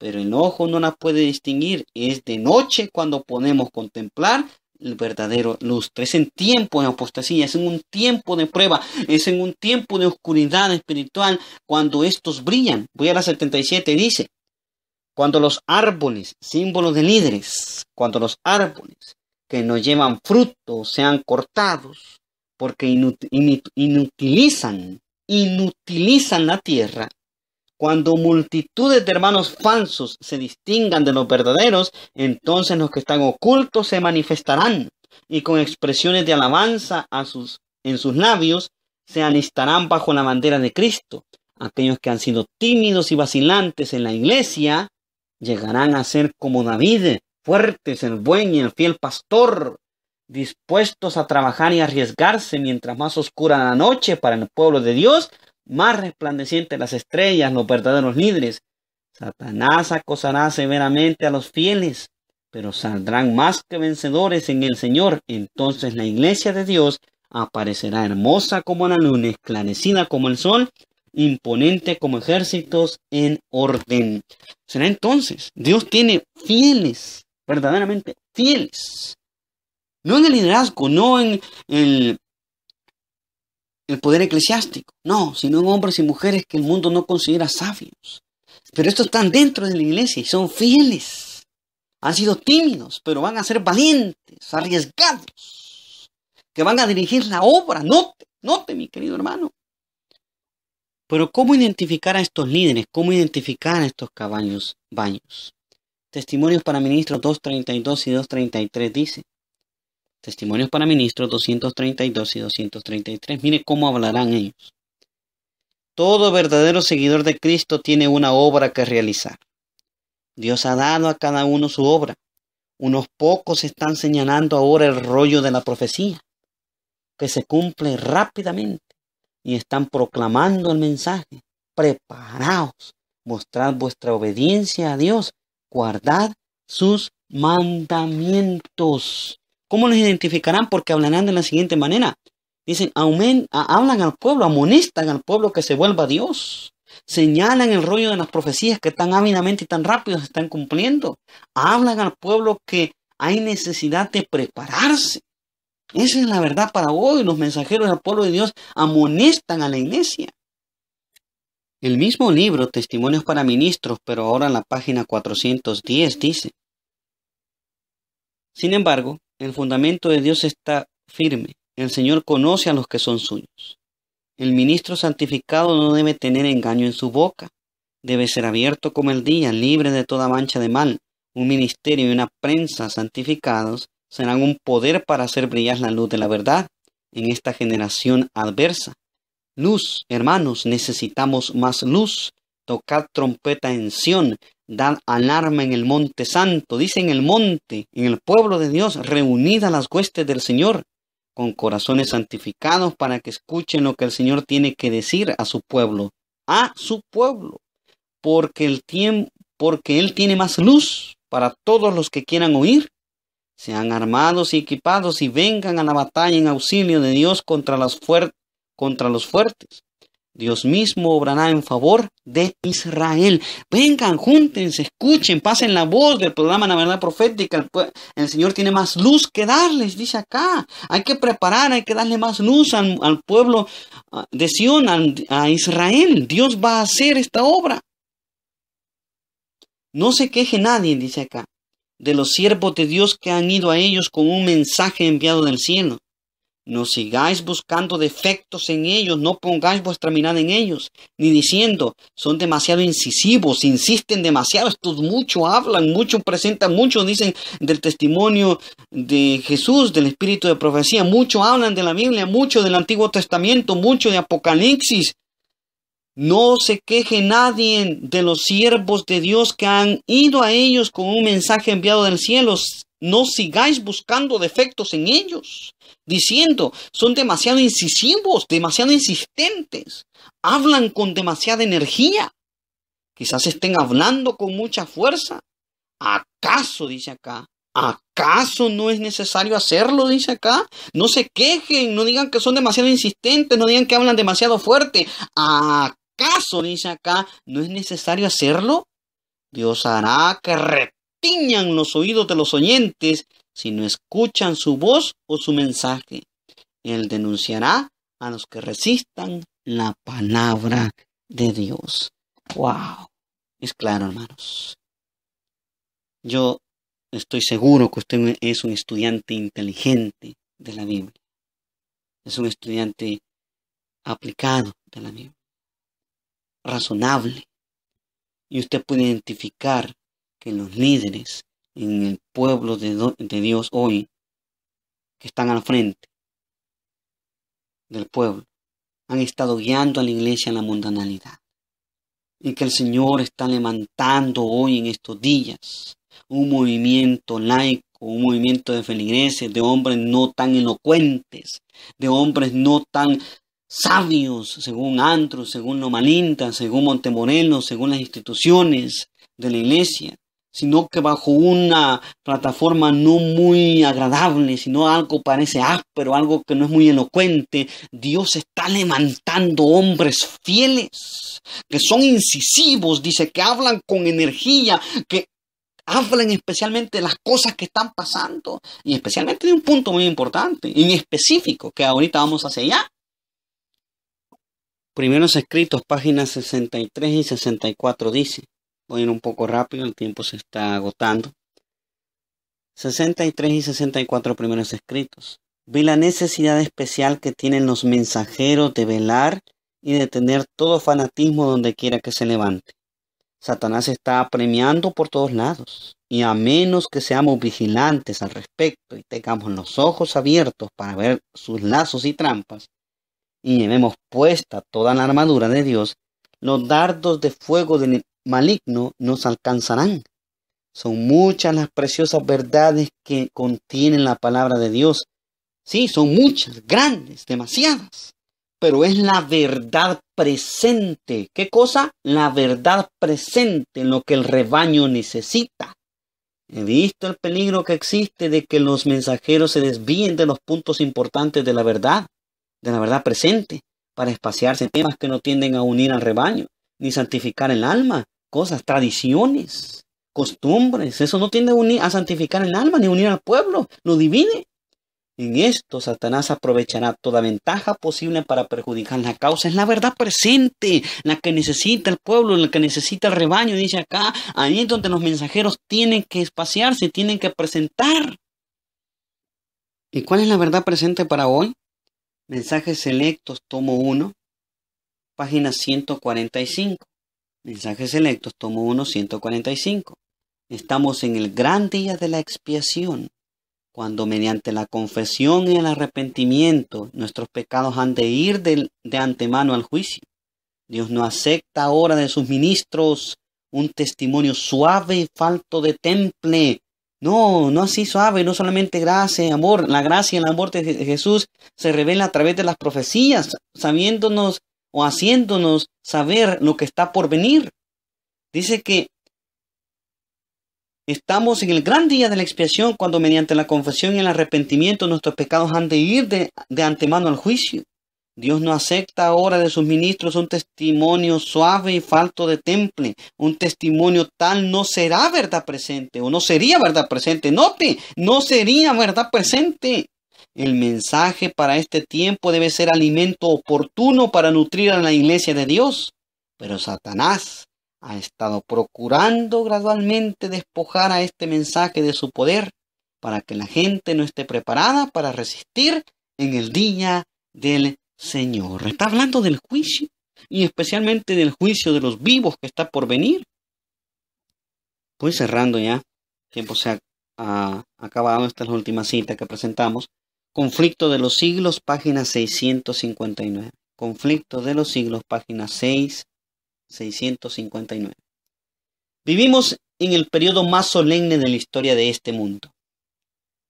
pero el ojo no las puede distinguir. Es de noche cuando podemos contemplar el verdadero lustre Es en tiempo de apostasía, es en un tiempo de prueba, es en un tiempo de oscuridad espiritual cuando estos brillan. Voy a la 77, dice, cuando los árboles, símbolos de líderes, cuando los árboles que no llevan fruto sean cortados porque inutilizan, inutilizan la tierra cuando multitudes de hermanos falsos se distingan de los verdaderos, entonces los que están ocultos se manifestarán y con expresiones de alabanza en sus labios se alistarán bajo la bandera de Cristo. Aquellos que han sido tímidos y vacilantes en la iglesia llegarán a ser como David, fuertes, el buen y el fiel pastor, dispuestos a trabajar y arriesgarse mientras más oscura la noche para el pueblo de Dios, más resplandecientes las estrellas, los verdaderos líderes. Satanás acosará severamente a los fieles, pero saldrán más que vencedores en el Señor. Entonces la iglesia de Dios aparecerá hermosa como la luna, esclarecida como el sol, imponente como ejércitos en orden. Será entonces, Dios tiene fieles, verdaderamente fieles. No en el liderazgo, no en el el poder eclesiástico, no, sino en hombres y mujeres que el mundo no considera sabios. Pero estos están dentro de la iglesia y son fieles. Han sido tímidos, pero van a ser valientes, arriesgados, que van a dirigir la obra. Note, note, mi querido hermano. Pero ¿cómo identificar a estos líderes? ¿Cómo identificar a estos cabaños baños? Testimonios para ministros 2.32 y 2.33 dice, Testimonios para ministros 232 y 233. Mire cómo hablarán ellos. Todo verdadero seguidor de Cristo tiene una obra que realizar. Dios ha dado a cada uno su obra. Unos pocos están señalando ahora el rollo de la profecía, que se cumple rápidamente, y están proclamando el mensaje. Preparaos, mostrad vuestra obediencia a Dios, guardad sus mandamientos. ¿Cómo los identificarán? Porque hablarán de la siguiente manera. Dicen, hablan al pueblo, amonestan al pueblo que se vuelva a Dios. Señalan el rollo de las profecías que tan ávidamente y tan rápido se están cumpliendo. Hablan al pueblo que hay necesidad de prepararse. Esa es la verdad para hoy. Los mensajeros del pueblo de Dios amonestan a la iglesia. El mismo libro, Testimonios para Ministros, pero ahora en la página 410, dice, Sin embargo, el fundamento de Dios está firme. El Señor conoce a los que son suyos. El ministro santificado no debe tener engaño en su boca. Debe ser abierto como el día, libre de toda mancha de mal. Un ministerio y una prensa santificados serán un poder para hacer brillar la luz de la verdad en esta generación adversa. Luz, hermanos, necesitamos más luz. Tocad trompeta en Sión, dan alarma en el monte santo, dice en el monte, en el pueblo de Dios, reunidas las huestes del Señor, con corazones santificados para que escuchen lo que el Señor tiene que decir a su pueblo, a su pueblo, porque, el porque Él tiene más luz para todos los que quieran oír. Sean armados y equipados y vengan a la batalla en auxilio de Dios contra, contra los fuertes Dios mismo obrará en favor de Israel. Vengan, júntense, escuchen, pasen la voz del programa La Verdad Profética. El Señor tiene más luz que darles, dice acá. Hay que preparar, hay que darle más luz al, pueblo ah, de Sion, a Israel. Dios va a hacer esta obra. No se queje nadie, dice acá, de los siervos de Dios que han ido a ellos con un mensaje enviado del cielo. No sigáis buscando defectos en ellos, no pongáis vuestra mirada en ellos, ni diciendo, son demasiado incisivos, insisten demasiado, estos mucho hablan, mucho presentan, mucho dicen del testimonio de Jesús, del espíritu de profecía, muchos hablan de la Biblia, mucho del Antiguo Testamento, mucho de Apocalipsis. No se queje nadie de los siervos de Dios que han ido a ellos con un mensaje enviado del cielo. No sigáis buscando defectos en ellos, diciendo, son demasiado incisivos, demasiado insistentes, hablan con demasiada energía, quizás estén hablando con mucha fuerza. ¿Acaso, dice acá, ¿Acaso no es necesario hacerlo? Dice acá. No se quejen, no digan que son demasiado insistentes, no digan que hablan demasiado fuerte. ¿Acaso, dice acá, no es necesario hacerlo? Dios hará que piñan los oídos de los oyentes si no escuchan su voz o su mensaje. Él denunciará a los que resistan la palabra de Dios. ¡Wow! Es claro, hermanos. Yo estoy seguro que usted es un estudiante inteligente de la Biblia. Es un estudiante aplicado de la Biblia. Razonable. Y usted puede identificar que los líderes en el pueblo de, Dios hoy, que están al frente del pueblo, han estado guiando a la iglesia en la mundanalidad. Y que el Señor está levantando hoy en estos días un movimiento laico, un movimiento de feligreses, de hombres no tan elocuentes, de hombres no tan sabios, según Andros, según Lomalinta, según Montemoreno, según las instituciones de la iglesia, sino que bajo una plataforma no muy agradable, sino algo parece áspero, algo que no es muy elocuente. Dios está levantando hombres fieles, que son incisivos, dice, que hablan con energía, que hablan especialmente de las cosas que están pasando, y especialmente de un punto muy importante, en específico, que ahorita vamos a ya. Primeros escritos, páginas 63 y 64 dice. Voy a ir un poco rápido, el tiempo se está agotando. 63 y 64 primeros escritos. Vi la necesidad especial que tienen los mensajeros de velar y de tener todo fanatismo donde quiera que se levante. Satanás está apremiando por todos lados, y a menos que seamos vigilantes al respecto y tengamos los ojos abiertos para ver sus lazos y trampas, y llevemos puesta toda la armadura de Dios, los dardos de fuego del maligno nos alcanzarán. Son muchas las preciosas verdades que contienen la palabra de Dios. Sí, son muchas, grandes, demasiadas. Pero es la verdad presente. ¿Qué cosa? La verdad presente en lo que el rebaño necesita. He visto el peligro que existe de que los mensajeros se desvíen de los puntos importantes de la verdad, de la verdad presente, para espaciarse en temas que no tienden a unir al rebaño, ni santificar el alma, cosas, tradiciones, costumbres. Eso no tiende a, unir, a santificar el alma ni unir al pueblo, lo divide. En esto Satanás aprovechará toda ventaja posible para perjudicar la causa. Es la verdad presente, la que necesita el pueblo, la que necesita el rebaño, dice acá. Ahí es donde los mensajeros tienen que espaciarse, tienen que presentar. ¿Y cuál es la verdad presente para hoy? Mensajes selectos, tomo 1, página 145. Mensajes selectos, tomo 1, 145. Estamos en el gran día de la expiación, cuando mediante la confesión y el arrepentimiento nuestros pecados han de ir de, de antemano al juicio. Dios no acepta ahora de sus ministros un testimonio suave y falto de temple. No, no así suave, no solamente gracia y amor. La gracia y el amor de Jesús se revela a través de las profecías, sabiéndonos o haciéndonos saber lo que está por venir. Dice que estamos en el gran día de la expiación cuando mediante la confesión y el arrepentimiento nuestros pecados han de ir de, antemano al juicio. Dios no acepta ahora de sus ministros un testimonio suave y falto de temple. Un testimonio tal no será verdad presente o no sería verdad presente. Note, no sería verdad presente. El mensaje para este tiempo debe ser alimento oportuno para nutrir a la iglesia de Dios. Pero Satanás ha estado procurando gradualmente despojar a este mensaje de su poder para que la gente no esté preparada para resistir en el día del Señor. Está hablando del juicio y especialmente del juicio de los vivos que está por venir. Voy cerrando ya. El tiempo se ha, acabado. Esta es la última cita que presentamos. Conflicto de los siglos, página 659. Conflicto de los siglos, página 6, 659. Vivimos en el periodo más solemne de la historia de este mundo.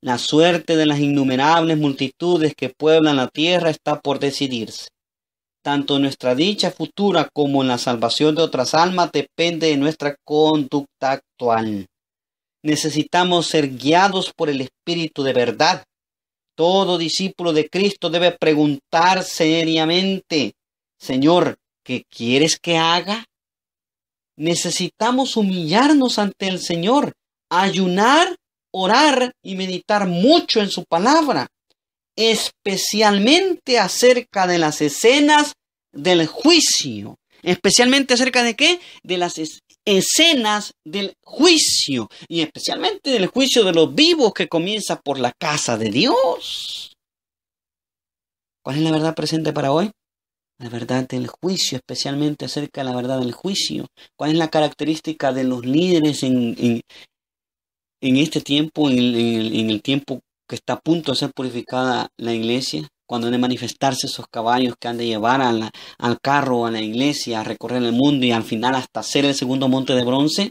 La suerte de las innumerables multitudes que pueblan la tierra está por decidirse. Tanto nuestra dicha futura como la salvación de otras almas depende de nuestra conducta actual. Necesitamos ser guiados por el Espíritu de verdad todo discípulo de Cristo debe preguntar seriamente, Señor, ¿qué quieres que haga? Necesitamos humillarnos ante el Señor, ayunar, orar y meditar mucho en su palabra, especialmente acerca de las escenas del juicio. ¿Especialmente acerca de qué? De las escenas del juicio, y especialmente del juicio de los vivos que comienza por la casa de Dios. ¿Cuál es la verdad presente para hoy? La verdad del juicio, especialmente acerca de la verdad del juicio. ¿Cuál es la característica de los líderes en, en, este tiempo, en en el tiempo que está a punto de ser purificada la iglesia? cuando han de manifestarse esos caballos que han de llevar al, carro, a la iglesia, a recorrer el mundo y al final hasta hacer el segundo monte de bronce,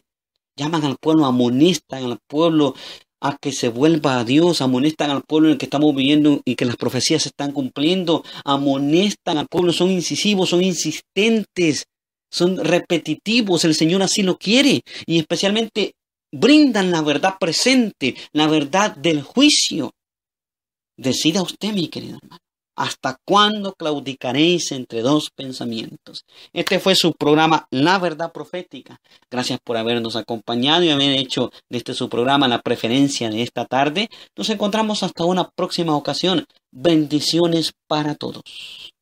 llaman al pueblo, amonestan al pueblo a que se vuelva a Dios, amonestan al pueblo en el que estamos viviendo y que las profecías se están cumpliendo, amonestan al pueblo, son incisivos, son insistentes, son repetitivos, el Señor así lo quiere y especialmente brindan la verdad presente, la verdad del juicio. Decida usted, mi querido hermano. ¿Hasta cuándo claudicaréis entre dos pensamientos? Este fue su programa La Verdad Profética. Gracias por habernos acompañado y haber hecho de este su programa la preferencia de esta tarde. Nos encontramos hasta una próxima ocasión. Bendiciones para todos.